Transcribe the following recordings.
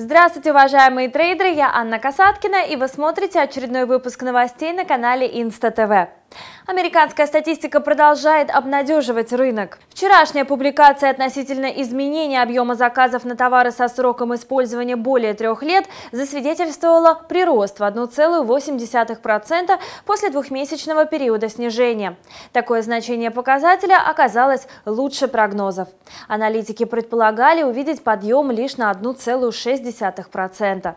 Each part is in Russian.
Здравствуйте, уважаемые трейдеры, я Анна Касаткина, и вы смотрите очередной выпуск новостей на канале Инста ТВ. Американская статистика продолжает обнадеживать рынок. Вчерашняя публикация относительно изменения объема заказов на товары со сроком использования более трех лет засвидетельствовала прирост в 1,8% после двухмесячного периода снижения. Такое значение показателя оказалось лучше прогнозов. Аналитики предполагали увидеть подъем лишь на 1,6%.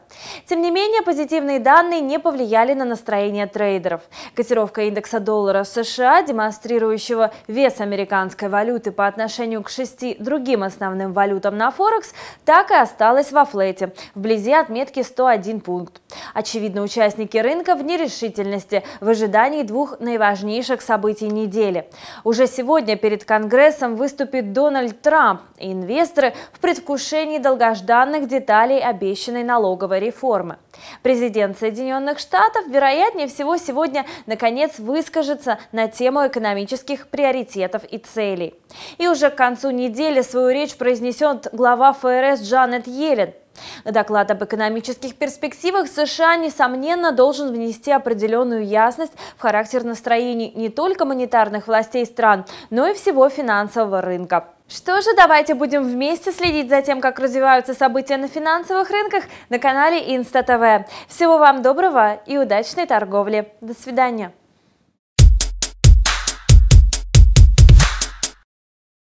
Тем не менее, позитивные данные не повлияли на настроение трейдеров. Котировка индекса доллара США, демонстрирующего вес американской валюты по отношению к шести другим основным валютам на Форекс, так и осталась во флете, вблизи отметки 101 пункт. Очевидно, участники рынка в нерешительности в ожидании двух наиважнейших событий недели. Уже сегодня перед Конгрессом выступит Дональд Трамп, и инвесторы в предвкушении долгожданных деталей обещанной налоговой реформы. Президент Соединенных Штатов, вероятнее всего, сегодня наконец выскажется конференция на тему экономических приоритетов и целей. И уже к концу недели свою речь произнесет глава ФРС Джанет Йеллен. Доклад об экономических перспективах США, несомненно, должен внести определенную ясность в характер настроений не только монетарных властей стран, но и всего финансового рынка. Что же, давайте будем вместе следить за тем, как развиваются события на финансовых рынках на канале Инста ТВ. Всего вам доброго и удачной торговли. До свидания.